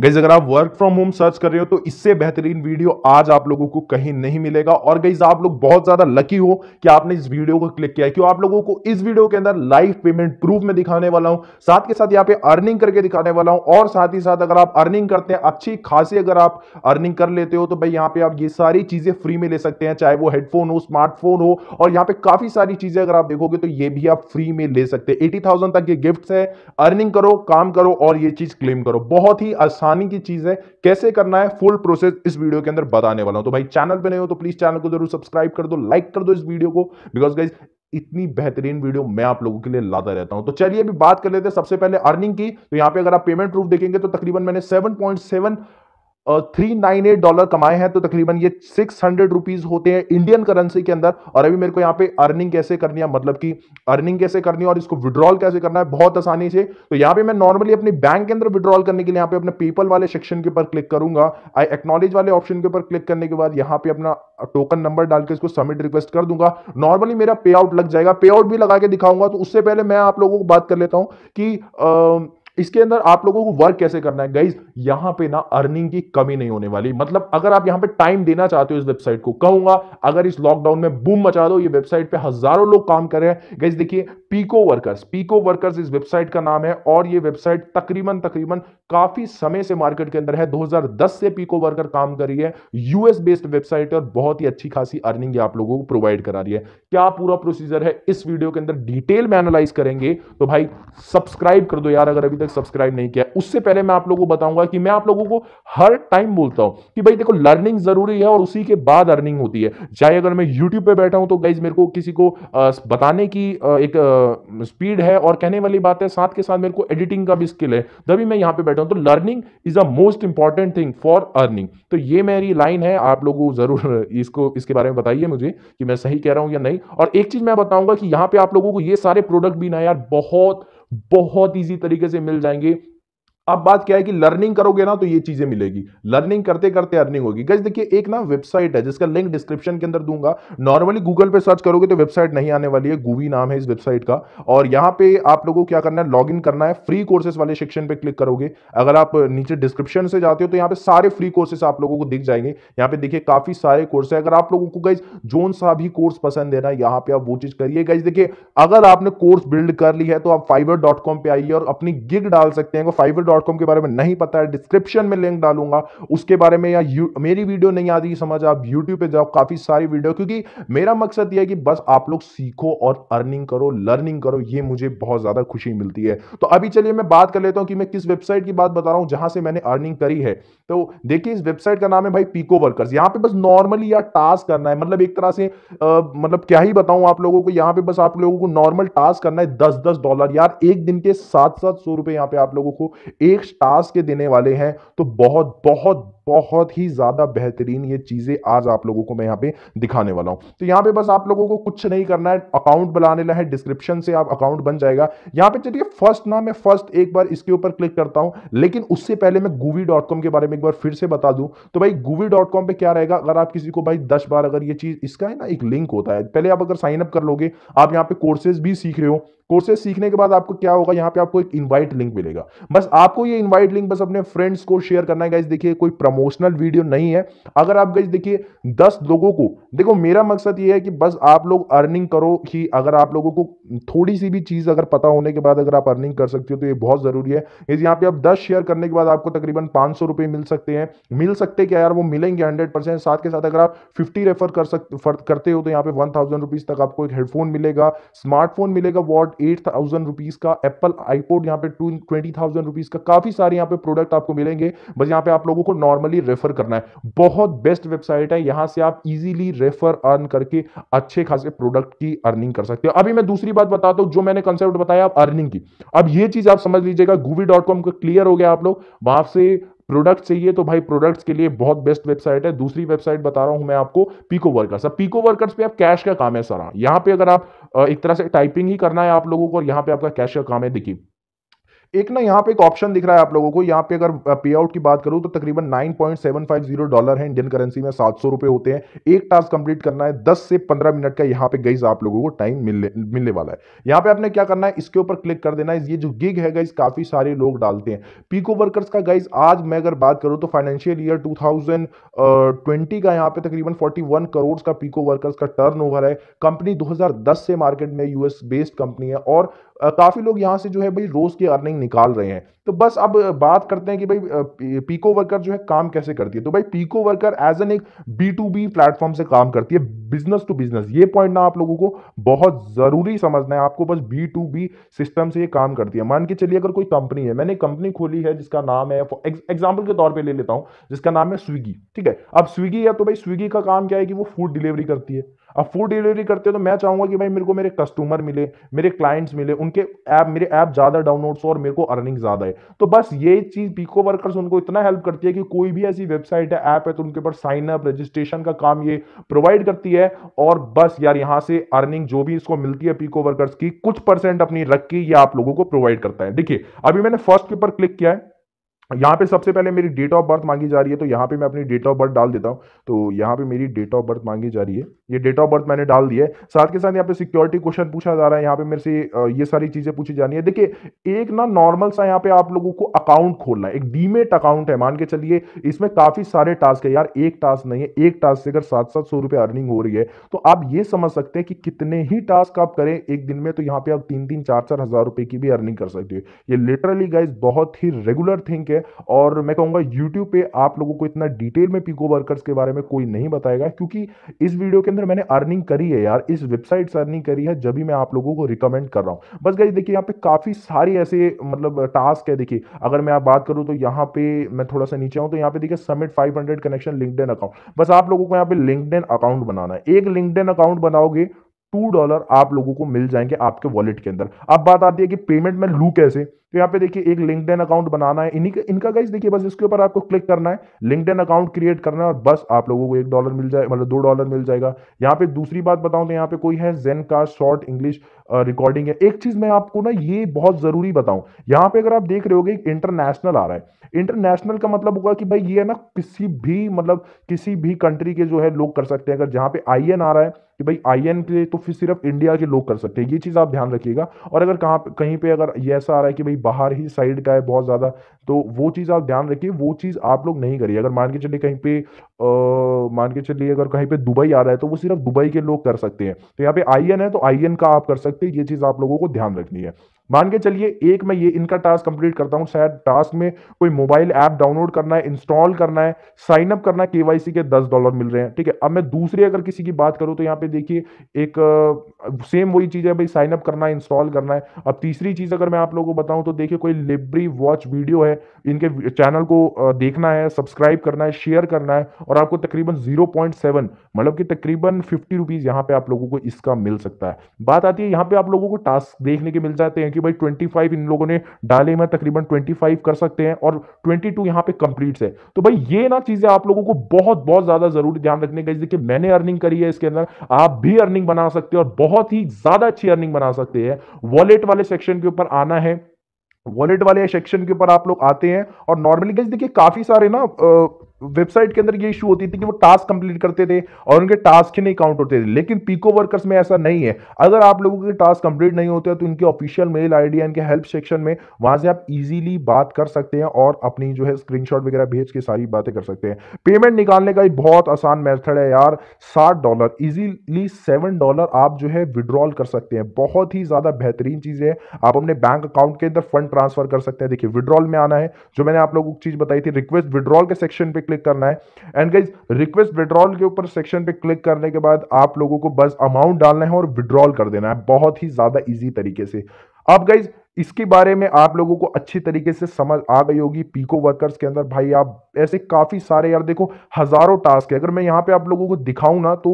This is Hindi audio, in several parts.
गईज अगर आप वर्क फ्रॉम होम सर्च कर रहे हो तो इससे बेहतरीन वीडियो आज आप लोगों को कहीं नहीं मिलेगा और गईज आप लोग बहुत ज्यादा लकी हो कि आपने इस वीडियो को क्लिक किया है क्यों आप लोगों को इस वीडियो के अंदर लाइव पेमेंट प्रूफ में दिखाने वाला हूं साथ के साथ यहाँ पे अर्निंग करके दिखाने वाला हूं और साथ ही साथ अगर आप अर्निंग करते हैं अच्छी खासी अगर आप अर्निंग कर लेते हो तो भाई यहाँ पे आप ये सारी चीजें फ्री में ले सकते हैं चाहे वो हेडफोन हो स्मार्टफोन हो और यहाँ पे काफी सारी चीजें अगर आप देखोगे तो ये भी आप फ्री में ले सकते हैं एटी तक ये गिफ्ट है अर्निंग करो काम करो और ये चीज क्लेम करो बहुत ही आसान आसानी की चीज है कैसे करना है फुल प्रोसेस इस वीडियो के अंदर बताने वाला हूं तो भाई चैनल पे नहीं हो तो प्लीज चैनल को जरूर सब्सक्राइब कर दो लाइक कर दो इस वीडियो को बिकॉज गाइज इतनी बेहतरीन वीडियो मैं आप लोगों के लिए लाता रहता हूं तो चलिए अभी बात कर लेते हैं सबसे पहले अर्निंग की तो यहां पे अगर आप पेमेंट प्रूफ देखेंगे तो तकरीबन मैंने 7.7 थ्री नाइन एट डॉलर कमाए हैं तो तकरीबन ये सिक्स हंड्रेड रुपीज होते हैं इंडियन करेंसी के अंदर और अभी मेरे को यहाँ पे अर्निंग कैसे करनी है मतलब कि अर्निंग कैसे करनी है और इसको विड्रॉल कैसे करना है बहुत आसानी से तो यहाँ पे मैं नॉर्मली अपने बैंक के अंदर विड्रॉल करने के लिए यहाँ पे अपने पेपल वाले सेक्शन के ऊपर क्लिक करूंगा आई एक्नोलेज वाले ऑप्शन के ऊपर क्लिक करने के बाद यहाँ पे अपना टोकन नंबर डाल के इसको सबमिट रिक्वेस्ट कर दूंगा नॉर्मली मेरा पे आउट लग जाएगा पे आउट भी लगा के दिखाऊंगा तो उससे पहले मैं आप लोगों को बात कर लेता हूँ कि इसके अंदर आप लोगों को वर्क कैसे करना है गाइज यहां पे ना अर्निंग की कमी नहीं होने वाली मतलब अगर आप यहां पे टाइम देना चाहते हो इस वेबसाइट को कहूंगा अगर इस लॉकडाउन में बूम मचा दो ये वेबसाइट पे हजारों लोग काम कर रहे हैं गाइज देखिए पीको वर्कर्स पीको वर्कर्स इस वेबसाइट का नाम है और ये वेबसाइट तकरीबन तकरीबन काफी समय से मार्केट के अंदर है दो से पीको वर्कर काम कर रही है यूएस बेस्ड वेबसाइट और बहुत ही अच्छी खासी अर्निंग आप लोगों को प्रोवाइड करा रही है क्या पूरा प्रोसीजर है इस वीडियो के अंदर डिटेल में एनालाइज करेंगे तो भाई सब्सक्राइब कर दो यार अगर अभी तक तक सब्सक्राइब नहीं किया उससे पहले मैं आप लोगों को बताऊंगा कि मैं आप लोगों को हर टाइम बोलता हूं कि भाई देखो लर्निंग जरूरी है और उसी के बाद अर्निंग होती है चाहे अगर मैं यूट्यूब पर बैठा हूं तो गाइज मेरे को किसी को बताने की एक स्पीड है और कहने वाली बात है साथ के साथ मेरे को एडिटिंग का भी स्किल है तभी मैं यहां पर बैठा हूं तो learning is a most important thing for earning तो ये मेरी लाइन है आप लोगों जरूर इसको इसके बारे में बताइए मुझे कि मैं सही कह रहा हूं या नहीं और एक चीज मैं बताऊंगा कि यहां पे आप लोगों को ये सारे प्रोडक्ट भी ना यार बहुत बहुत ईजी तरीके से मिल जाएंगे अब बात क्या है कि लर्निंग करोगे ना तो ये चीजें मिलेगी लर्निंग करते करते अर्निंग होगी गज देखिए एक ना वेबसाइट है जिसका लिंक डिस्क्रिप्शन के अंदर दूंगा नॉर्मली गूगल पे सर्च करोगे तो वेबसाइट नहीं आने वाली है गूवी नाम है इस वेबसाइट का और यहां पे आप लोगों को क्या करना है लॉग करना है फ्री कोर्सेस वाले सेक्शन पे क्लिक करोगे अगर आप नीचे डिस्क्रिप्शन से जाते हो तो यहाँ पे सारे फ्री कोर्सेस आप लोगों को दिख जाएंगे यहाँ पे देखिए काफी सारे कोर्स है अगर आप लोगों को गज जोन सा भी कोर्स पसंद है ना यहाँ पे आप वो चीज करिए गाइज देखिए अगर आपने कोर्स बिल्ड कर ली है तो आप फाइवर पे आइए और अपनी गिग डाल सकते हैं फाइवर डॉट कॉम के बारे में नहीं पता है डिस्क्रिप्शन में लिंक डालूंगा उसके बारे में या मेरी वीडियो नहीं आ रही समझ आप यूट्यूब पे जाओ काफ़ी सारी वीडियो क्योंकि मेरा मकसद यह है कि बस आप लोग सीखो और अर्निंग करो लर्निंग करो ये मुझे बहुत ज़्यादा खुशी मिलती है तो अभी चलिए मैं बात कर लेता हूँ कि मैं किस वेबसाइट की बात बता रहा हूँ जहां से मैंने अर्निंग करी है तो देखिए इस वेबसाइट का नाम है भाई पीको वर्कर्स यहाँ पे बस नॉर्मली या टास्क करना है मतलब एक तरह से आ, मतलब क्या ही बताऊं आप लोगों को यहाँ पे बस आप लोगों को नॉर्मल टास्क करना है दस दस डॉलर यार एक दिन के सात सात सौ रुपए यहाँ पे आप लोगों को एक टास्क के देने वाले हैं तो बहुत बहुत बहुत ही ज़्यादा बेहतरीन ये चीज़ें आज आप लोगों को मैं यहाँ पे दिखाने वाला हूँ तो यहाँ पे बस आप लोगों को कुछ नहीं करना है अकाउंट बनाने है डिस्क्रिप्शन से आप अकाउंट बन जाएगा यहाँ पे चलिए फर्स्ट ना मैं फर्स्ट एक बार इसके ऊपर क्लिक करता हूँ लेकिन उससे पहले मैं गूवी के बारे में एक बार फिर से बता दूँ तो भाई गूवी पे क्या रहेगा अगर आप किसी को भाई दस बार अगर ये चीज़ इसका है ना एक लिंक होता है पहले आप अगर साइन अप कर लोगे आप यहाँ पे कोर्सेज भी सीख रहे हो कोर्सेज सीखने के बाद आपको क्या होगा यहाँ पे आपको एक इनवाइट लिंक मिलेगा बस आपको ये इनवाइट लिंक बस अपने फ्रेंड्स को शेयर करना है देखिए कोई प्रमोट प्रमोशनल वीडियो नहीं है अगर आप गई देखिए दस लोगों को देखो मेरा मकसद ये है कि बस आप लोग अर्निंग करो कि अगर आप लोगों को थोड़ी सी भी चीज़ अगर पता होने के बाद अगर आप अर्निंग कर सकते हो तो ये बहुत ज़रूरी है इस यहाँ पे आप दस शेयर करने के बाद आपको तकरीबन पाँच सौ रुपए मिल सकते हैं मिल सकते क्या यार वो मिलेंगे हंड्रेड परसेंट साथ के साथ अगर आप फिफ्टी रेफर कर सकते करते हो तो यहाँ पे वन थाउजेंड रुपीज़ तक आपको एक हेडफोन मिलेगा स्मार्टफोन मिलेगा वॉट एट थाउजेंड रुपीज़ का एप्पल आईपोड यहाँ पे टू ट्वेंटी थाउजेंड रुपीज़ का काफ़ी सारे यहाँ पे प्रोडक्ट आपको मिलेंगे बस यहाँ पे आप लोगों को नॉर्मल नॉर्मली रेफर करना है बहुत बेस्ट वेबसाइट है यहां से आप इजीली रेफर अर्न करके अच्छे खासे प्रोडक्ट की अर्निंग कर सकते हो अभी मैं दूसरी बात बताता हूं जो मैंने कंसेप्ट बताया आप अर्निंग की अब ये चीज आप समझ लीजिएगा गूवी डॉट कॉम को क्लियर हो गया आप लोग वहां से प्रोडक्ट चाहिए तो भाई प्रोडक्ट्स के लिए बहुत बेस्ट वेबसाइट है दूसरी वेबसाइट बता रहा हूं मैं आपको पीको वर्कर्स अब पीको वर्कर्स पे आप कैश का काम है सर यहाँ पे अगर आप एक तरह से टाइपिंग ही करना है आप लोगों को और यहाँ पे आपका कैश का काम है देखिए एक ना यहाँ पे एक ऑप्शन दिख रहा है आप लोगों को यहाँ पे अगर पे आउट की बात करूँ तो तकरीबन 9.750 डॉलर है इंडियन करेंसी में सात सौ रुपये होते हैं एक टास्क कंप्लीट करना है 10 से 15 मिनट का यहाँ पे गईज आप लोगों को टाइम मिलने मिलने वाला है यहाँ पे आपने क्या करना है इसके ऊपर क्लिक कर देना है ये जो गिग है गाइज काफ़ी सारे लोग डालते हैं पीको वर्कर्स का गाइज आज मैं अगर बात करूँ तो फाइनेंशियल ईयर टू का यहाँ पे तकरीबन फोर्टी करोड़ का पीको वर्कर्स का टर्न है कंपनी दो से मार्केट में यूएस बेस्ड कंपनी है और काफ़ी लोग यहाँ से जो है भाई रोज़ की अर्निंग निकाल रहे हैं तो बस अब बात करते हैं कि भाई पीको वर्कर जो है काम कैसे करती है तो भाई पीको वर्कर एज एन एक बी टू बी प्लेटफॉर्म से काम करती है बिजनेस टू बिजनेस ये पॉइंट ना आप लोगों को बहुत ज़रूरी समझना है आपको बस बी टू बी सिस्टम से ये काम करती है मान के चलिए अगर कोई कंपनी है मैंने कंपनी खोली है जिसका नाम है एग्जाम्पल के तौर पर ले लेता हूँ जिसका नाम है स्विगी ठीक है अब स्विगी है तो भाई स्विगी का काम क्या है कि वो फूड डिलीवरी करती है अब फूड डिलीवरी करते हो तो मैं चाहूंगा कि भाई मेरे को मेरे कस्टमर मिले मेरे क्लाइंट्स मिले उनके ऐप मेरे ऐप ज़्यादा डाउनलोड्स हो और मेरे को अर्निंग ज़्यादा है तो बस ये चीज़ पीको वर्कर्स उनको इतना हेल्प करती है कि कोई भी ऐसी वेबसाइट है ऐप है तो उनके ऊपर साइन अप रजिस्ट्रेशन का काम ये प्रोवाइड करती है और बस यार यहां से अर्निंग जो भी इसको मिलती है पीको वर्कर्स की कुछ परसेंट अपनी रख के ये आप लोगों को प्रोवाइड करता है देखिए अभी मैंने फर्स्ट के ऊपर क्लिक किया है यहाँ पे सबसे पहले मेरी डेट ऑफ बर्थ मांगी जा रही है तो यहाँ पे मैं अपनी डेट ऑफ बर्थ डाल देता हूँ तो यहाँ पे मेरी डेट ऑफ बर्थ मांगी जा रही है ये डेट ऑफ बर्थ मैंने डाल दिए साथ के साथ यहाँ पे सिक्योरिटी क्वेश्चन पूछा जा रहा है यहाँ पे मेरे से ये सारी चीजें पूछी जानी है देखिए एक ना नॉर्मल सा यहाँ पे आप लोगों को अकाउंट खोलना है एक डीमेट अकाउंट है मान के चलिए इसमें काफी सारे टास्क है यार एक टास्क नहीं है एक टास्क से अगर सात सात सौ रुपये अर्निंग हो रही है तो आप ये समझ सकते हैं कि कितने ही टास्क आप करें एक दिन में तो यहाँ पे आप तीन तीन चार चार हजार रुपए की भी अर्निंग कर सकते हो ये लिटरली गाइज बहुत ही रेगुलर थिंक है और मैं कहूँगा यूट्यूब पे आप लोगों को इतना डिटेल में पीको वर्कर्स के बारे में कोई नहीं बताएगा क्योंकि इस वीडियो के अंदर मैंने अर्निंग करी है यार इस वेबसाइट से अर्निंग करी है जब भी मैं आप लोगों को रिकमेंड कर रहा हूँ बस गई देखिए यहाँ पे काफ़ी सारी ऐसे मतलब टास्क है देखिए अगर मैं आप बात करूँ तो यहाँ पे मैं थोड़ा सा नीचे आऊँ तो यहाँ पे देखिए सबमिट 500 कनेक्शन लिंकड अकाउंट बस आप लोगों को यहाँ पे लिंकड अकाउंट बनाना है एक लिंकड अकाउंट बनाओगे टू डॉलर आप लोगों को मिल जाएंगे आपके वॉलेट के अंदर अब बात आती है कि पेमेंट में लू कैसे तो यहाँ पे देखिए एक लिंकड अकाउंट बनाना है इन्हीं इनका गाइस देखिए बस इसके ऊपर आपको क्लिक करना है लिंकड अकाउंट क्रिएट करना है और बस आप लोगों को एक डॉलर मिल जाए मतलब दो डॉलर मिल जाएगा यहाँ पे दूसरी बात बताऊं तो यहाँ पे कोई है जेन का शॉर्ट इंग्लिश रिकॉर्डिंग है एक चीज मैं आपको ना ये बहुत जरूरी बताऊं यहाँ पे अगर आप देख रहे हो इंटरनेशनल आ रहा है इंटरनेशनल का मतलब होगा कि भाई ये है ना किसी भी मतलब किसी भी कंट्री के जो है लोग कर सकते हैं अगर जहाँ पे आई आ रहा है कि भाई एन के तो फिर सिर्फ इंडिया के लोग कर सकते हैं ये चीज़ आप ध्यान रखिएगा और अगर कहाँ कहीं पे अगर ये ऐसा आ रहा है कि भाई बाहर ही साइड का है बहुत ज़्यादा तो वो चीज़ आप ध्यान रखिए वो चीज़ आप लोग नहीं करिए अगर मान के चलिए कहीं पे मान के चलिए अगर कहीं पे दुबई आ रहा है तो वो सिर्फ दुबई के लोग कर सकते हैं तो यहाँ पे आई है तो आई का आप कर सकते हैं ये चीज़ आप लोगों को ध्यान रखनी है मान के चलिए एक मैं ये इनका टास्क कंप्लीट करता हूँ शायद टास्क में कोई मोबाइल ऐप डाउनलोड करना है इंस्टॉल करना है साइन अप करना है केवाईसी के दस डॉलर मिल रहे हैं ठीक है अब मैं दूसरी अगर किसी की बात करूँ तो यहाँ पे देखिए एक सेम वही चीज़ है भाई साइन अप करना है इंस्टॉल करना है अब तीसरी चीज़ अगर मैं आप लोगों को बताऊँ तो देखिए कोई लिब्री वॉच वीडियो है इनके चैनल को देखना है सब्सक्राइब करना है शेयर करना है और आपको तकरीबन 0.7 मतलब कि तकरीबन फिफ्टी रुपीज़ यहाँ पे आप लोगों को इसका मिल सकता है बात आती है यहाँ पे आप लोगों को टास्क देखने के मिल जाते हैं कि भाई 25 इन लोगों ने डाले में तकरीबन 25 कर सकते हैं और 22 टू यहाँ पे कंप्लीट है तो भाई ये ना चीज़ें आप लोगों को बहुत बहुत ज़्यादा ज़रूरी ध्यान रखने का देखिए मैंने अर्निंग करी है इसके अंदर आप भी अर्निंग बना सकते हैं और बहुत ही ज़्यादा अच्छी अर्निंग बना सकते हैं वॉलेट वाले सेक्शन के ऊपर आना है वॉलेट वाले सेक्शन के ऊपर आप लोग आते हैं और नॉर्मली गैस देखिए काफी सारे ना वेबसाइट के अंदर ये इशू होती थी कि वो टास्क कंप्लीट करते थे और उनके टास्क ही नहीं काउंट होते थे लेकिन पीको वर्कर्स में ऐसा नहीं है अगर आप लोगों के टास्क कंप्लीट नहीं होते तो इनके ऑफिशियल मेल आईडी इनके हेल्प सेक्शन में वहां से आप इजीली बात कर सकते हैं और अपनी जो है स्क्रीनशॉट वगैरह भेज के सारी बातें कर सकते हैं पेमेंट निकालने का एक बहुत आसान मैथड है यार साठ डॉलर इजीली सेवन डॉलर आप जो है विड्रॉल कर सकते हैं बहुत ही ज़्यादा बेहतरीन चीज़ है आप अपने बैंक अकाउंट के अंदर फंड ट्रांसफर कर सकते हैं देखिए विड्रॉल में आना है जो मैंने आप लोगों को चीज़ बताई थी रिक्वेस्ट विड्रॉल के सेक्शन पे क्लिक करना है एंड गाइज रिक्वेस्ट विड्रॉल के ऊपर सेक्शन पे क्लिक करने के बाद आप लोगों को बस अमाउंट डालना है और विड्रॉल कर देना है बहुत ही ज्यादा ईजी तरीके से अब गाइज इसके बारे में आप लोगों को अच्छी तरीके से समझ आ गई होगी पीको वर्कर्स के अंदर भाई आप ऐसे काफ़ी सारे यार देखो हज़ारों टास्क है अगर मैं यहाँ पे आप लोगों को दिखाऊं ना तो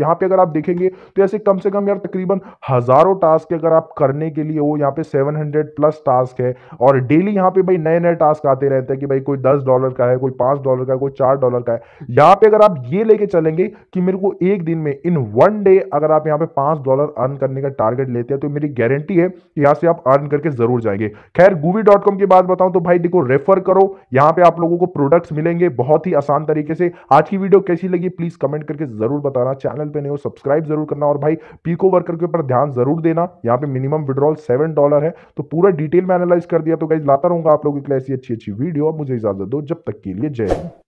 यहाँ पे अगर आप देखेंगे तो ऐसे कम से कम यार तकरीबन हज़ारों टास्क अगर आप करने के लिए हो यहाँ पे 700 प्लस टास्क है और डेली यहाँ पे भाई नए नए टास्क आते रहते हैं कि भाई कोई दस डॉलर का है कोई पांच डॉलर का है कोई चार डॉलर का है यहाँ पे अगर आप ये लेके चलेंगे कि मेरे को एक दिन में इन वन डे अगर आप यहाँ पे पांच डॉलर अर्न करने का टारगेट लेते हैं तो मेरी गारंटी है कि यहाँ से आप अर्न करके करके जरूर जाएंगे खैर गूवी डॉट कॉम की बात बताऊं तो भाई देखो रेफर करो यहाँ पे आप लोगों को प्रोडक्ट्स मिलेंगे बहुत ही आसान तरीके से आज की वीडियो कैसी लगी प्लीज कमेंट करके जरूर बताना चैनल पे नहीं हो सब्सक्राइब जरूर करना और भाई पीको वर्कर के ऊपर ध्यान जरूर देना यहाँ पे मिनिमम विड्रॉल सेवन डॉलर है तो पूरा डिटेल में एनालाइज कर दिया तो कहीं लाता रहूंगा आप लोगों के लिए ऐसी अच्छी अच्छी वीडियो मुझे इजाजत दो जब तक के लिए जय हिंद